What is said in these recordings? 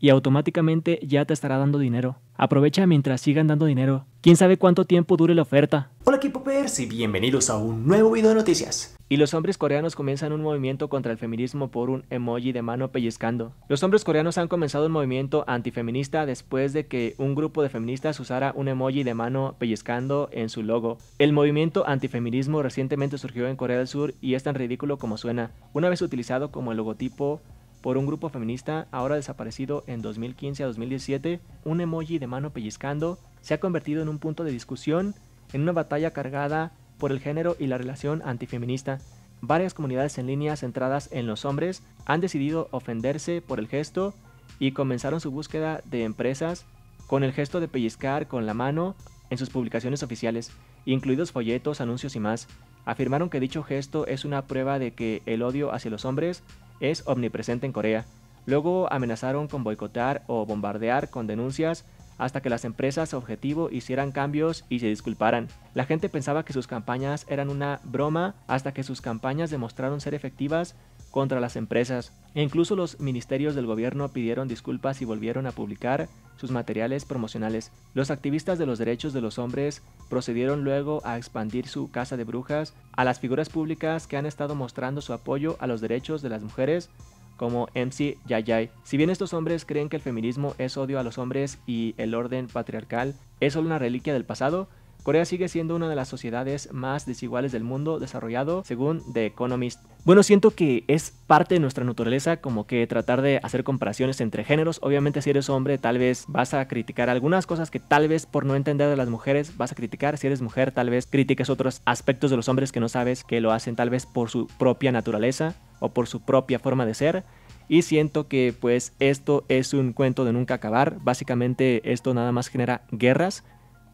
y automáticamente ya te estará dando dinero. Aprovecha mientras sigan dando dinero. ¿Quién sabe cuánto tiempo dure la oferta? Hola equipo Pers y bienvenidos a un nuevo video de noticias. Y los hombres coreanos comienzan un movimiento contra el feminismo por un emoji de mano pellizcando. Los hombres coreanos han comenzado un movimiento antifeminista después de que un grupo de feministas usara un emoji de mano pellizcando en su logo. El movimiento antifeminismo recientemente surgió en Corea del Sur y es tan ridículo como suena. Una vez utilizado como el logotipo por un grupo feminista ahora desaparecido en 2015 a 2017, un emoji de mano pellizcando se ha convertido en un punto de discusión, en una batalla cargada por el género y la relación antifeminista. Varias comunidades en línea centradas en los hombres han decidido ofenderse por el gesto y comenzaron su búsqueda de empresas con el gesto de pellizcar con la mano en sus publicaciones oficiales, incluidos folletos, anuncios y más. Afirmaron que dicho gesto es una prueba de que el odio hacia los hombres es omnipresente en Corea. Luego amenazaron con boicotear o bombardear con denuncias hasta que las empresas objetivo hicieran cambios y se disculparan. La gente pensaba que sus campañas eran una broma hasta que sus campañas demostraron ser efectivas contra las empresas e incluso los ministerios del gobierno pidieron disculpas y volvieron a publicar sus materiales promocionales. Los activistas de los derechos de los hombres procedieron luego a expandir su casa de brujas a las figuras públicas que han estado mostrando su apoyo a los derechos de las mujeres como MC Yayay. Si bien estos hombres creen que el feminismo es odio a los hombres y el orden patriarcal es solo una reliquia del pasado, Corea sigue siendo una de las sociedades más desiguales del mundo desarrollado, según The Economist. Bueno, siento que es parte de nuestra naturaleza como que tratar de hacer comparaciones entre géneros. Obviamente si eres hombre tal vez vas a criticar algunas cosas que tal vez por no entender de las mujeres vas a criticar. Si eres mujer tal vez critiques otros aspectos de los hombres que no sabes que lo hacen tal vez por su propia naturaleza o por su propia forma de ser y siento que pues esto es un cuento de nunca acabar. Básicamente esto nada más genera guerras,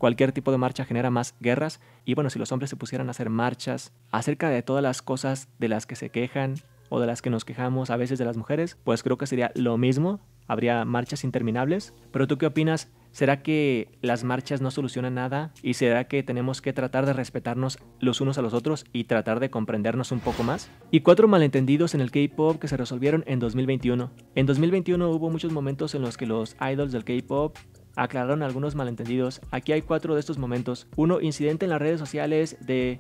cualquier tipo de marcha genera más guerras. Y bueno, si los hombres se pusieran a hacer marchas acerca de todas las cosas de las que se quejan o de las que nos quejamos a veces de las mujeres, pues creo que sería lo mismo. Habría marchas interminables. Pero tú qué opinas? ¿Será que las marchas no solucionan nada? ¿Y será que tenemos que tratar de respetarnos los unos a los otros y tratar de comprendernos un poco más? Y cuatro malentendidos en el K-Pop que se resolvieron en 2021. En 2021 hubo muchos momentos en los que los idols del K-Pop aclararon algunos malentendidos. Aquí hay cuatro de estos momentos. Uno, incidente en las redes sociales de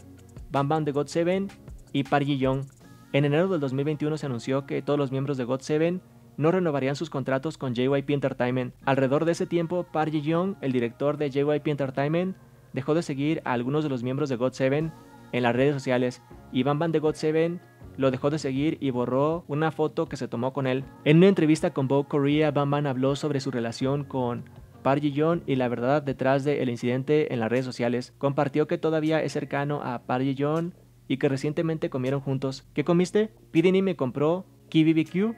Bam Bam de God 7 y Park Ji Young. En enero del 2021 se anunció que todos los miembros de God 7 no renovarían sus contratos con JYP Entertainment. Alrededor de ese tiempo, Park Ji Young, el director de JYP Entertainment, dejó de seguir a algunos de los miembros de God 7 en las redes sociales y Bam Bam de God 7 lo dejó de seguir y borró una foto que se tomó con él. En una entrevista con Vogue Korea, Bam Bam habló sobre su relación con Park ji y la verdad detrás del el incidente en las redes sociales, compartió que todavía es cercano a par John y que recientemente comieron juntos. ¿Qué comiste? Pidini me compró KBBQ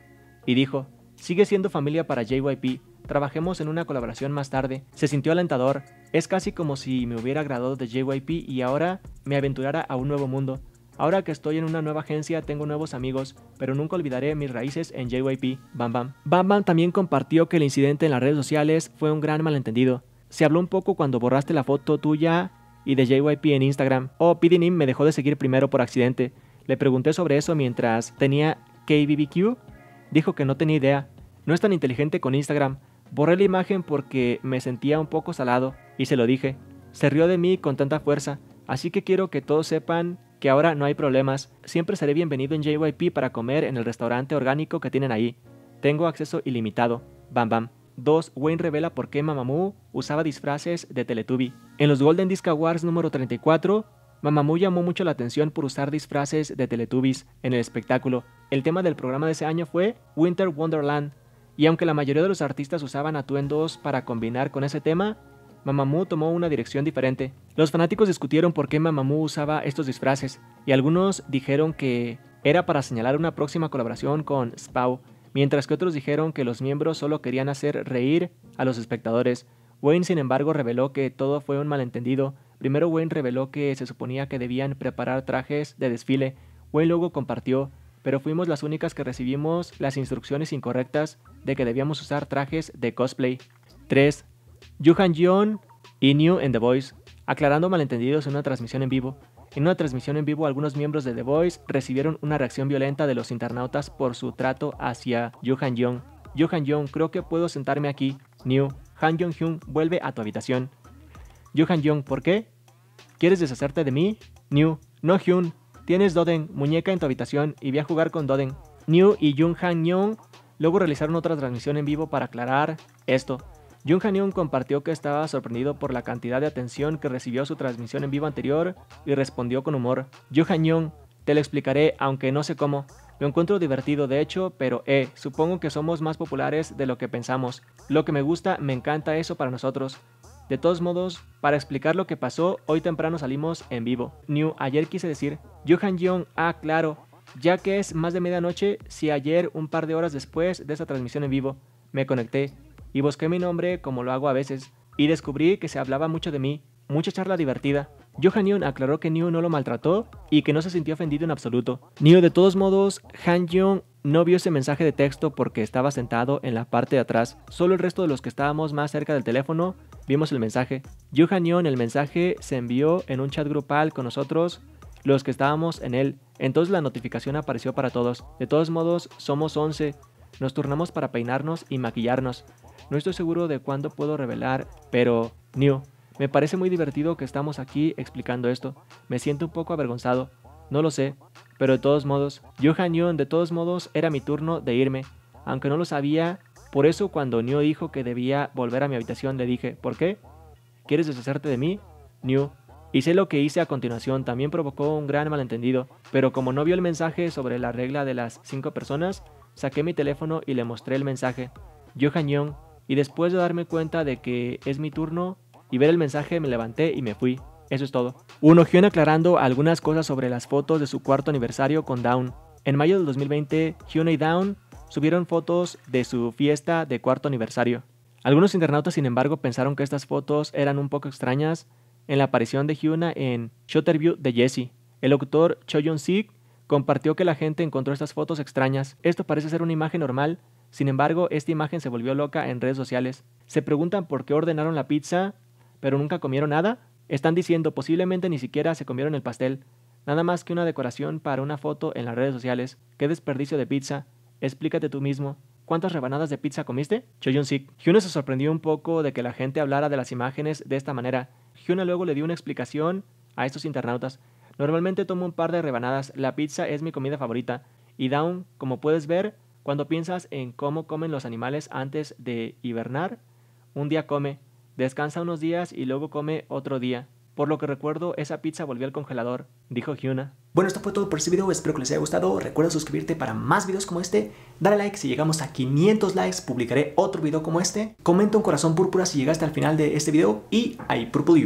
y dijo, sigue siendo familia para JYP, trabajemos en una colaboración más tarde. Se sintió alentador, es casi como si me hubiera graduado de JYP y ahora me aventurara a un nuevo mundo. Ahora que estoy en una nueva agencia, tengo nuevos amigos, pero nunca olvidaré mis raíces en JYP, Bam Bam. Bam Bam también compartió que el incidente en las redes sociales fue un gran malentendido. Se habló un poco cuando borraste la foto tuya y de JYP en Instagram. Oh, PDNIM me dejó de seguir primero por accidente. Le pregunté sobre eso mientras tenía KBBQ. Dijo que no tenía idea. No es tan inteligente con Instagram. Borré la imagen porque me sentía un poco salado y se lo dije. Se rió de mí con tanta fuerza. Así que quiero que todos sepan que ahora no hay problemas. Siempre seré bienvenido en JYP para comer en el restaurante orgánico que tienen ahí. Tengo acceso ilimitado. Bam bam. 2. Wayne revela por qué Mamamoo usaba disfraces de Teletubby. En los Golden Disc Awards número 34, Mamamoo llamó mucho la atención por usar disfraces de Teletubbies en el espectáculo. El tema del programa de ese año fue Winter Wonderland, y aunque la mayoría de los artistas usaban atuendos para combinar con ese tema, Mamamoo tomó una dirección diferente. Los fanáticos discutieron por qué Mamamoo usaba estos disfraces, y algunos dijeron que era para señalar una próxima colaboración con SPAO, mientras que otros dijeron que los miembros solo querían hacer reír a los espectadores. Wayne, sin embargo, reveló que todo fue un malentendido. Primero Wayne reveló que se suponía que debían preparar trajes de desfile. Wayne luego compartió, pero fuimos las únicas que recibimos las instrucciones incorrectas de que debíamos usar trajes de cosplay. 3. Johan Jung y New en The Voice, aclarando malentendidos en una transmisión en vivo. En una transmisión en vivo, algunos miembros de The Voice recibieron una reacción violenta de los internautas por su trato hacia Johan Young. Johan Young, creo que puedo sentarme aquí. New, Han Jung Hyun, vuelve a tu habitación. Johan Jung ¿por qué? ¿Quieres deshacerte de mí? New, no Hyun, tienes Doden, muñeca en tu habitación y voy a jugar con Doden. New y Jung Han luego realizaron otra transmisión en vivo para aclarar esto. Jung han compartió que estaba sorprendido por la cantidad de atención que recibió su transmisión en vivo anterior y respondió con humor: Jung han te lo explicaré, aunque no sé cómo. Lo encuentro divertido, de hecho, pero eh, supongo que somos más populares de lo que pensamos. Lo que me gusta, me encanta eso para nosotros. De todos modos, para explicar lo que pasó, hoy temprano salimos en vivo. New, ayer quise decir, Johan Young, ah, claro, ya que es más de medianoche, si ayer, un par de horas después de esa transmisión en vivo, me conecté, y busqué mi nombre como lo hago a veces, y descubrí que se hablaba mucho de mí, mucha charla divertida. Yohan Yoon aclaró que New no lo maltrató y que no se sintió ofendido en absoluto. New, de todos modos, Han Young no vio ese mensaje de texto porque estaba sentado en la parte de atrás. Solo el resto de los que estábamos más cerca del teléfono vimos el mensaje. Yohan, Yoon, el mensaje se envió en un chat grupal con nosotros, los que estábamos en él. Entonces la notificación apareció para todos. De todos modos, somos 11 nos turnamos para peinarnos y maquillarnos. No estoy seguro de cuándo puedo revelar, pero... New, me parece muy divertido que estamos aquí explicando esto. Me siento un poco avergonzado. No lo sé, pero de todos modos, Yo Yun, de todos modos, era mi turno de irme. Aunque no lo sabía, por eso cuando New dijo que debía volver a mi habitación le dije, ¿por qué? ¿Quieres deshacerte de mí? New. hice lo que hice a continuación, también provocó un gran malentendido, pero como no vio el mensaje sobre la regla de las cinco personas, saqué mi teléfono y le mostré el mensaje. Yo cañón, y después de darme cuenta de que es mi turno y ver el mensaje me levanté y me fui. Eso es todo. Uno, Hyun aclarando algunas cosas sobre las fotos de su cuarto aniversario con Down. En mayo del 2020, Hyun y Down subieron fotos de su fiesta de cuarto aniversario. Algunos internautas, sin embargo, pensaron que estas fotos eran un poco extrañas en la aparición de Hyuna en Shutterview de Jesse. El locutor Cho sik compartió que la gente encontró estas fotos extrañas. Esto parece ser una imagen normal, sin embargo, esta imagen se volvió loca en redes sociales. Se preguntan por qué ordenaron la pizza, pero nunca comieron nada. Están diciendo posiblemente ni siquiera se comieron el pastel. Nada más que una decoración para una foto en las redes sociales. Qué desperdicio de pizza. Explícate tú mismo. ¿Cuántas rebanadas de pizza comiste? Choyun Sik. Hyuna se sorprendió un poco de que la gente hablara de las imágenes de esta manera. Hyuna luego le dio una explicación a estos internautas. Normalmente tomo un par de rebanadas, la pizza es mi comida favorita. Y Down, como puedes ver, cuando piensas en cómo comen los animales antes de hibernar, un día come, descansa unos días y luego come otro día. Por lo que recuerdo, esa pizza volvió al congelador, dijo Hyuna. Bueno, esto fue todo por este video, espero que les haya gustado. Recuerda suscribirte para más videos como este. Dale like si llegamos a 500 likes, publicaré otro video como este. Comenta un corazón púrpura si llegaste al final de este video y ahí, purple you.